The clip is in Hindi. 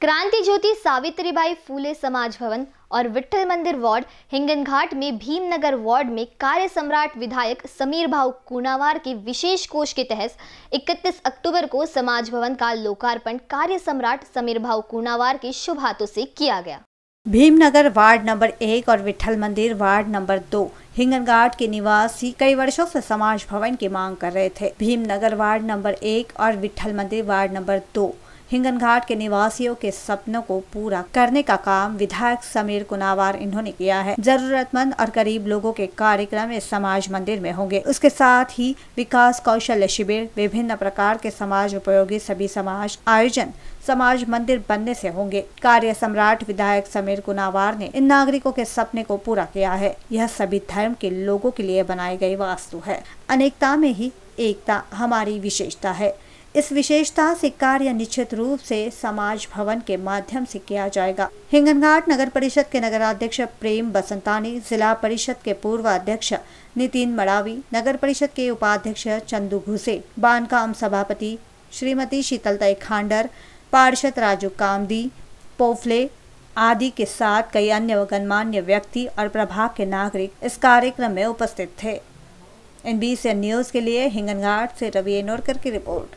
क्रांति ज्योति सावित्रीबाई फूले समाज भवन और विठल मंदिर वार्ड हिंगन घाट में भीमनगर वार्ड में कार्य सम्राट विधायक समीर भाव कुनावार के विशेष कोष के तहत 31 अक्टूबर को समाज भवन का लोकार्पण कार्य सम्राट समीर भाव कुनावार के शुभ हाथों से किया गया भीमनगर वार्ड नंबर एक और विठल मंदिर वार्ड नंबर दो हिंगनघाट के निवासी कई वर्षों से समाज भवन की मांग कर रहे थे भीमनगर वार्ड नंबर एक और विठल मंदिर वार्ड नंबर दो हिंगन घाट के निवासियों के सपनों को पूरा करने का काम विधायक समीर कुनावार इन्होंने किया है जरूरतमंद और गरीब लोगों के कार्यक्रम इस समाज मंदिर में होंगे उसके साथ ही विकास कौशल शिविर विभिन्न प्रकार के समाज उपयोगी सभी समाज आयोजन समाज मंदिर बनने से होंगे कार्य सम्राट विधायक समीर कुनावार ने इन नागरिकों के सपने को पूरा किया है यह सभी धर्म के लोगों के लिए बनाई गई वास्तु है अनेकता में ही एकता हमारी विशेषता है इस विशेषता से कार्य निश्चित रूप से समाज भवन के माध्यम से किया जाएगा हिंगनघाट नगर परिषद के नगराध्यक्ष प्रेम बसंतानी जिला परिषद के पूर्व अध्यक्ष नितिन मड़ावी नगर परिषद के उपाध्यक्ष चंदू घुसे बानकाम सभापति श्रीमती शीतलताई खांडर पार्षद राजू कामदी पोफले आदि के साथ कई अन्य गणमान्य व्यक्ति और प्रभाग के नागरिक इस कार्यक्रम में उपस्थित थे एन बी न्यूज़ के लिए हिंगनघाट से रवि एनोरकर की रिपोर्ट